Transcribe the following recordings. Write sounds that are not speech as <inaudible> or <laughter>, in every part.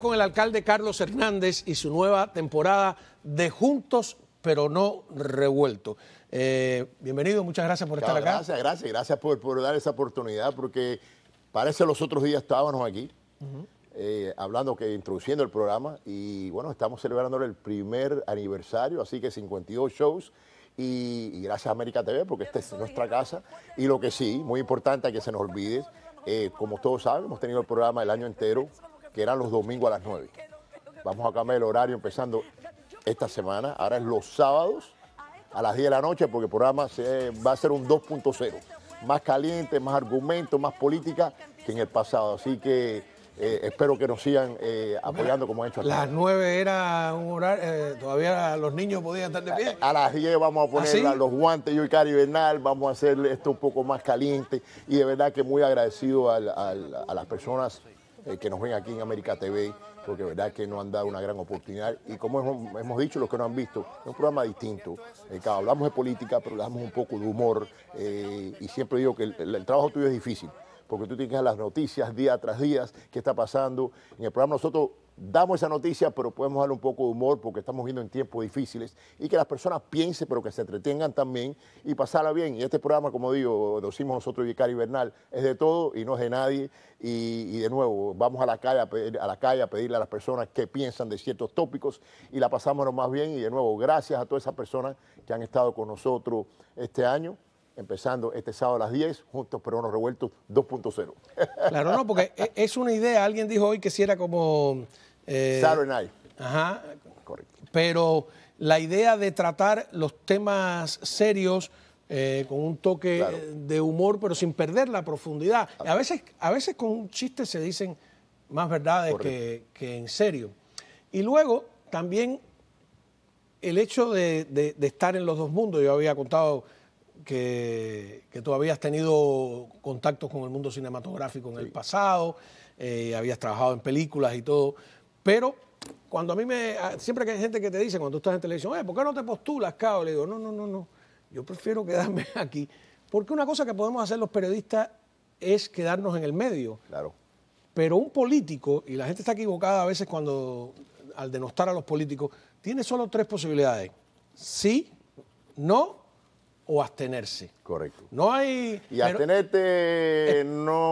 con el alcalde Carlos Hernández y su nueva temporada de Juntos pero no revuelto. Eh, bienvenido, muchas gracias por estar acá. Gracias, gracias, gracias por, dar esa oportunidad porque parece los otros días estábamos aquí eh, hablando que introduciendo el programa y bueno, estamos celebrando el primer aniversario, así que 52 shows. Y, gracias a América TV porque esta es nuestra casa y lo que sí, muy importante que se nos olvide, eh, como todos saben, hemos tenido el programa el año entero que eran los domingos a las 9. Vamos a cambiar el horario empezando esta semana. Ahora es los sábados a las 10 de la noche porque el programa va a ser un 2.0. Más caliente, más argumento, más política que en el pasado. Así que eh, espero que nos sigan eh, apoyando como han hecho hasta Las 9 era un horario, eh, todavía los niños podían estar de pie. A, las 10 vamos a ¿Ah, poner los guantes, yo y Cari Bernal, vamos a hacer esto un poco más caliente y de verdad que muy agradecido a las personas eh, que nos ven aquí en América TV, porque verdad que nos han dado una gran oportunidad. Y como hemos, dicho, los que nos han visto, es un programa distinto. Eh, hablamos de política, pero hablamos un poco de humor. Eh, y siempre digo que el, trabajo tuyo es difícil, porque tú tienes las noticias día tras día, qué está pasando. En el programa nosotros damos esa noticia, pero podemos darle un poco de humor porque estamos viendo en tiempos difíciles y que las personas piensen, pero que se entretengan también y pasarla bien. Y este programa, como digo, lo hicimos nosotros, y Bernal, es de todo y no es de nadie. Y, de nuevo, vamos a la, calle a, la calle a pedirle a las personas qué piensan de ciertos tópicos y la pasamos más bien. Y de nuevo, gracias a todas esas personas que han estado con nosotros este año empezando este sábado a las 10, Juntos pero no Revueltos 2.0. Claro, no, porque e, es una idea. Alguien dijo hoy que si era como eh, Saturday Night. Ajá. Correcto. Pero la idea de tratar los temas serios eh, con un toque eh, de humor, pero sin perder la profundidad. Ah. A veces, a veces con un chiste se dicen más verdades que, en serio. Y luego también el hecho de, estar en los dos mundos. Yo había contado que, tú habías tenido contactos con el mundo cinematográfico en el pasado, habías trabajado en películas y todo, pero cuando a mí me. Siempre que hay gente que te dice cuando tú estás en televisión, eh, ¿por qué no te postulas, cabrón? Le digo, no, no, no, no. Yo prefiero quedarme <laughs> aquí. Porque una cosa que podemos hacer los periodistas es quedarnos en el medio. Claro. Pero un político, y la gente está equivocada a veces cuando. al denostar a los políticos, tiene solo tres posibilidades: sí, no o abstenerse. Correcto. No hay. Y abstenerte no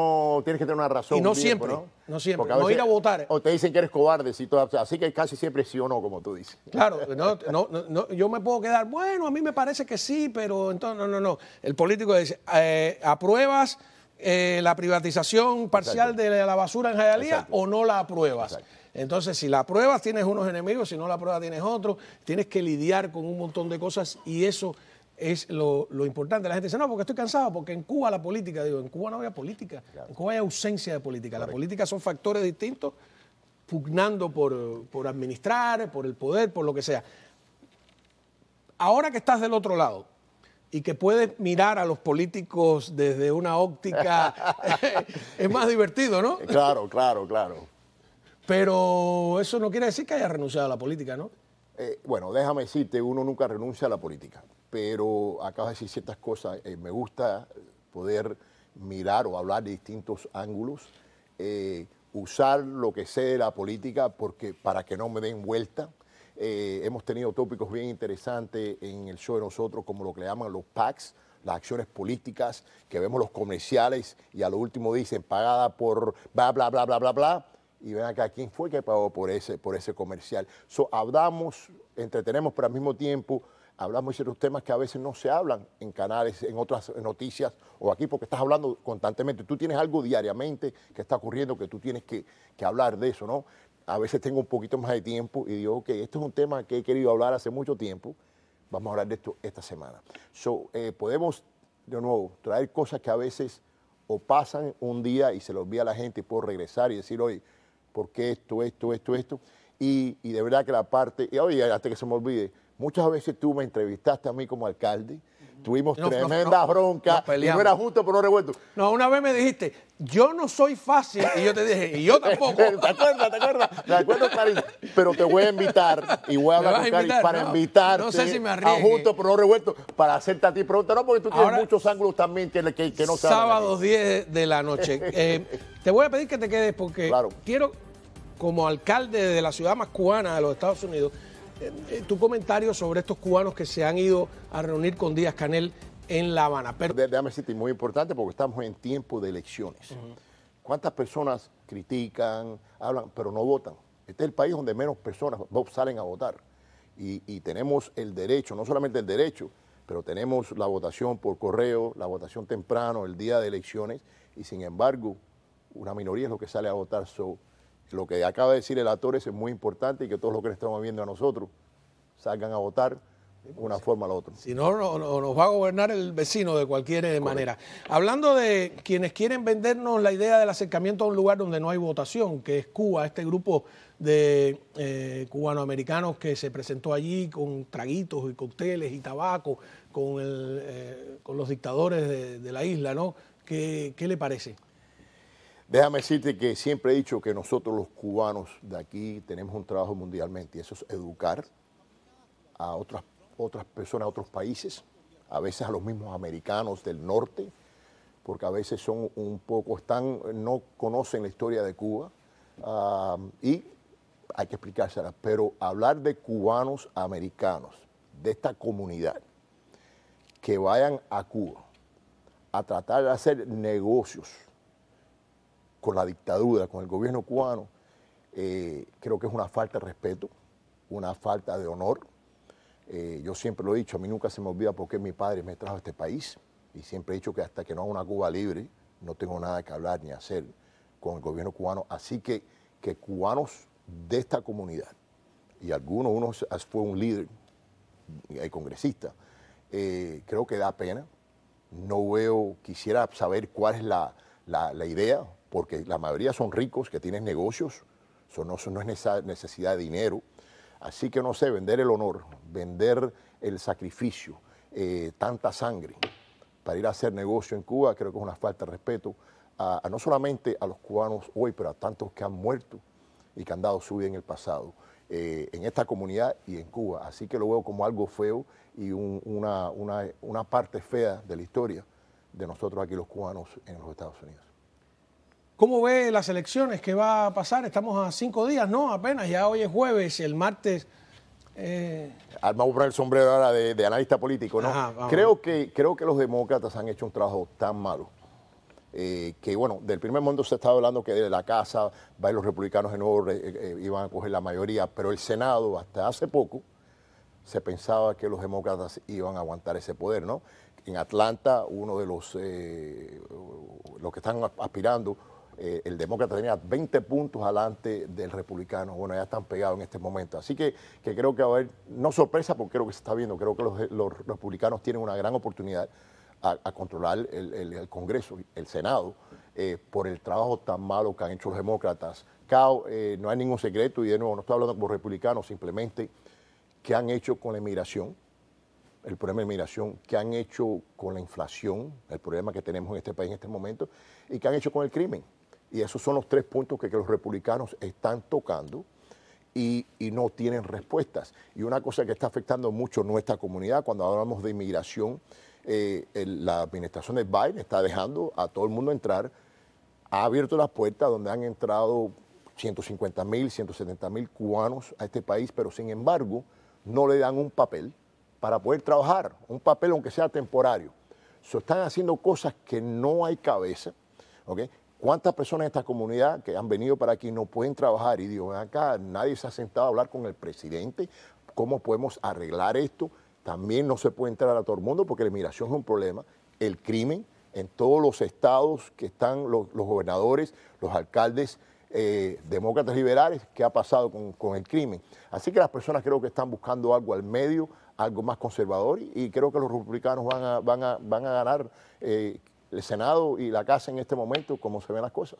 tienes que tener una razón. Y no siempre, ¿no? siempre. no ir a votar. O te dicen que eres cobarde, todo, así que casi siempre sí o no, como tú dices. Claro, <laughs> no, yo me puedo quedar, bueno, a mí me parece que sí, pero entonces, no, no, no. El político dice, eh, ¿apruebas eh, la privatización parcial de la basura en Jayalía o no la apruebas? Entonces, si la apruebas, tienes unos enemigos, si no la apruebas, tienes otros. Tienes que lidiar con un montón de cosas y eso es lo, importante. La gente dice, no, porque estoy cansado, porque en Cuba la política, digo, en Cuba no había política, en Cuba hay ausencia de política. La política son factores distintos, pugnando por, administrar, por el poder, por lo que sea. Ahora que estás del otro lado y que puedes mirar a los políticos desde una óptica, <laughs> <laughs> es más divertido, ¿no? Claro, claro, claro. Pero eso no quiere decir que haya renunciado a la política, ¿no? Eh, bueno, déjame decirte, uno nunca renuncia a la política pero acabo de decir ciertas cosas. Eh, me gusta poder mirar o hablar de distintos ángulos, eh, usar lo que sé de la política porque, para que no me den vuelta. Eh, hemos tenido tópicos bien interesantes en el show de nosotros, como lo que le llaman los PACs, las acciones políticas, que vemos los comerciales y a lo último dicen pagada por bla, bla, bla, bla, bla, bla. Y ven acá, ¿quién fue que pagó por ese, por ese comercial? So, hablamos, entretenemos, pero al mismo tiempo hablamos de ciertos temas que a veces no se hablan en canales, en otras noticias o aquí, porque estás hablando constantemente. Tú tienes algo diariamente que está ocurriendo que tú tienes que, hablar de eso, ¿no? A veces tengo un poquito más de tiempo y digo, ok, esto es un tema que he querido hablar hace mucho tiempo, vamos a hablar de esto esta semana. So, eh, podemos, de nuevo, traer cosas que a veces o pasan un día y se los olvida a la gente y puedo regresar y decir, oye, ¿por qué esto, esto, esto, esto? Y, y de verdad que la parte, y oye, hasta que se me olvide, Muchas veces tú me entrevistaste a mí como alcalde, tuvimos tremenda bronca, no era justo pero no revuelto. No, una vez me dijiste, yo no soy fácil, y yo te dije, y yo <laughs> tampoco. ¿Te acuerdas? ¿Te acuerdas? ¿Te acuerdas, Pero te voy a invitar, y voy a hablar con para invitarte no sé si me a pero no revuelto, para hacerte a ti pregunta, no, porque tú tienes muchos ángulos también que, que, que no 10 de la noche. <laughs> Eh, te voy a pedir que te quedes porque quiero, como alcalde de la ciudad más cubana de los Estados Unidos, eh, tu comentario sobre estos cubanos que se han ido a reunir con Díaz Canel en La Habana. Pero... Déjame decirte, muy importante porque estamos en tiempo de elecciones. ¿Cuántas personas critican, hablan, pero no votan? Este es el país donde menos personas salen a votar. Y, tenemos el derecho, no solamente el derecho, pero tenemos la votación por correo, la votación temprano, el día de elecciones, y sin embargo, una minoría es lo que sale a votar. Lo que acaba de decir el actor es muy importante y que todos los que le estamos viendo a nosotros salgan a votar de una forma o la otra. Si no, nos no, va a gobernar el vecino de cualquier manera. Hablando de quienes quieren vendernos la idea del acercamiento a un lugar donde no hay votación, que es Cuba, este grupo de eh, cubanoamericanos que se presentó allí con traguitos y cócteles y tabaco, con, eh, con los dictadores de, la isla, ¿no? ¿Qué, ¿Qué le parece? Déjame decirte que siempre he dicho que nosotros los cubanos de aquí tenemos un trabajo mundialmente y eso es educar a otras, personas, a otros países, a veces a los mismos americanos del norte, porque a veces son un poco, están, no conocen la historia de Cuba ah, y hay que explicársela, pero hablar de cubanos americanos, de esta comunidad, que vayan a Cuba a tratar de hacer negocios con la dictadura, con el gobierno cubano, eh, creo que es una falta de respeto, una falta de honor. Eh, yo siempre lo he dicho, a mí nunca se me olvida por qué mi padre me trajo a este país y siempre he dicho que hasta que no haga una Cuba libre, no tengo nada que hablar ni hacer con el gobierno cubano. Así que, que cubanos de esta comunidad, y algunos, uno fue un líder, hay congresista, eh, creo que da pena. No veo, quisiera saber cuál es la, la idea porque la mayoría son ricos, que tienen negocios, eso no, es necesidad de dinero. Así que no sé, vender el honor, vender el sacrificio, eh, tanta sangre para ir a hacer negocio en Cuba, creo que es una falta de respeto, a, no solamente a los cubanos hoy, pero a tantos que han muerto y que han dado su vida en el pasado. Eh, en esta comunidad y en Cuba. Así que lo veo como algo feo y una, una parte fea de la historia de nosotros aquí los cubanos en los Estados Unidos. ¿Cómo ve las elecciones ¿Qué va a pasar? Estamos a cinco días, ¿no? Apenas, ya hoy es jueves, y el martes. Eh... Ah, vamos el sombrero ahora de, analista político, ¿no? creo, que, creo que los demócratas han hecho un trabajo tan malo. Eh, que bueno, del primer momento se estaba hablando que de la casa, los republicanos de nuevo eh, eh, iban a coger la mayoría, pero el Senado hasta hace poco se pensaba que los demócratas iban a aguantar ese poder, ¿no? En Atlanta, uno de los, los que están aspirando, eh, el demócrata tenía 20 puntos adelante del republicano. Bueno, ya están pegados en este momento. Así que, que creo que va a haber, no sorpresa, porque creo que se está viendo, creo que los, republicanos tienen una gran oportunidad a, controlar el, Congreso, el Senado, eh, por el trabajo tan malo que han hecho los demócratas. Eh, no hay ningún secreto, y de nuevo, no estoy hablando como republicano, simplemente que han hecho con la inmigración, el problema de inmigración, qué han hecho con la inflación, el problema que tenemos en este país en este momento, y qué han hecho con el crimen y esos son los tres puntos que, los republicanos están tocando. Y, no tienen respuestas. Y una cosa que está afectando mucho nuestra comunidad, cuando hablamos de inmigración, eh, la administración de Biden está dejando a todo el mundo entrar, ha abierto las puertas donde han entrado 150 mil, 170 mil cubanos a este país, pero sin embargo no le dan un papel para poder trabajar, un papel aunque sea temporario. están haciendo cosas que no hay cabeza, ¿okay? ¿Cuántas personas en esta comunidad que han venido para aquí no pueden trabajar? Y digo, acá nadie se ha sentado a hablar con el presidente, ¿cómo podemos arreglar esto? También no se puede entrar a todo el mundo porque la inmigración es un problema, el crimen en todos los estados que están los, gobernadores, los alcaldes eh, demócratas liberales, ¿qué ha pasado con, el crimen? Así que las personas creo que están buscando algo al medio, algo más conservador y, creo que los republicanos van a, van ganar. Eh, el Senado y la Casa en este momento, cómo se ven las cosas.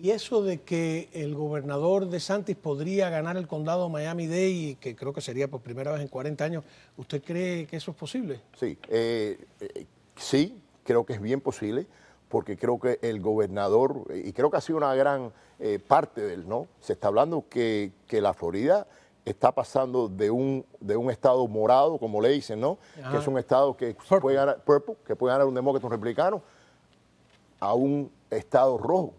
Y eso de que el gobernador de Santis podría ganar el condado Miami-Dade, que creo que sería por primera vez en 40 años, ¿usted cree que eso es posible? Sí, eh, eh, sí, creo que es bien posible, porque creo que el gobernador, y creo que ha sido una gran eh, parte del ¿no? Se está hablando que, la Florida está pasando de un, de un estado morado, como le dicen, ¿no? Que es un estado que puede, ganar, purple, que puede ganar un demócrata un republicano, a un Estado rojo,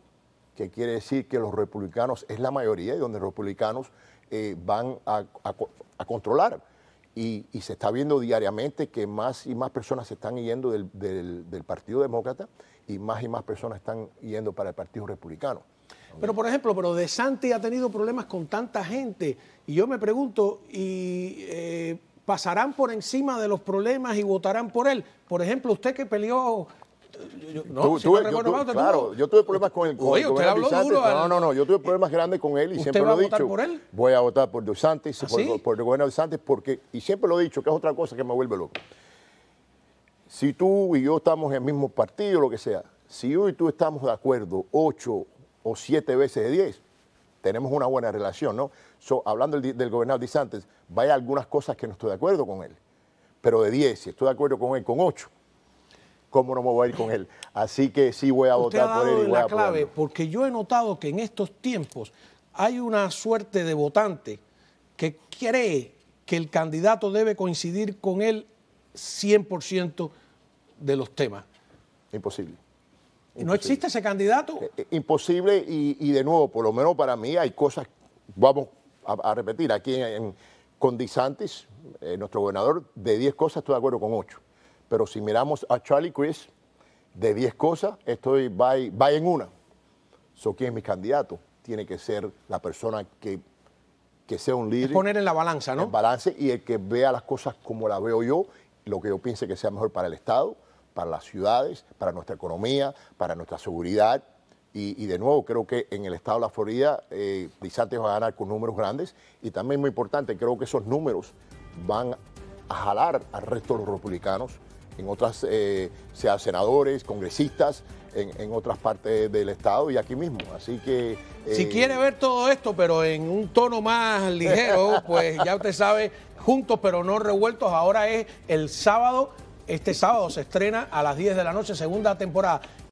que quiere decir que los republicanos es la mayoría y donde los republicanos eh, van a, controlar. Y, se está viendo diariamente que más y más personas se están yendo del, Partido Demócrata y más y más personas están yendo para el Partido Republicano. Pero, por ejemplo, pero De Santi ha tenido problemas con tanta gente. Y yo me pregunto, ¿y eh, pasarán por encima de los problemas y votarán por él? Por ejemplo, usted que peleó yo, no, yo tuve problemas con él. No, no, no, yo tuve problemas grandes con él y siempre lo he dicho. Voy a votar por dios y ¿Ah, por, el gobernador Santos, porque, y siempre lo he dicho, que es otra cosa que me vuelve loco. Si tú y yo estamos en el mismo partido, lo que sea, si tú y tú estamos de acuerdo ocho o siete veces de diez, tenemos una buena relación, ¿no? So, hablando del, gobernador gobernador Disantes, vaya algunas cosas que no estoy de acuerdo con él, pero de diez, si estoy de acuerdo con él, con ocho ¿cómo no me voy a ir con él? Así que sí voy a votar por él. Y voy la clave, porque yo he notado que en estos tiempos hay una suerte de votante que cree que el candidato debe coincidir con él 100% de los temas. Imposible. ¿Y ¿No existe ese candidato? Eh, eh, imposible y, de nuevo, por lo menos para mí hay cosas, vamos a, repetir, aquí en, con Disantis, eh, nuestro gobernador, de 10 cosas estoy de acuerdo con 8 pero si miramos a Charlie Chris, de 10 cosas, estoy va en una. So, ¿Quién es mi candidato? Tiene que ser la persona que, sea un líder. Es poner en la balanza, ¿no? En balance y el que vea las cosas como las veo yo, lo que yo piense que sea mejor para el Estado, para las ciudades, para nuestra economía, para nuestra seguridad. Y, de nuevo, creo que en el estado de la Florida, eh, va a ganar con números grandes. Y también muy importante, creo que esos números van a jalar al resto de los republicanos en otras, eh, sea senadores, congresistas, en, otras partes del estado y aquí mismo. Así que. Eh, si quiere ver todo esto, pero en un tono más ligero, <laughs> pues ya usted sabe, juntos pero no revueltos, ahora es el sábado. Este sábado se estrena a las 10 de la noche, segunda temporada.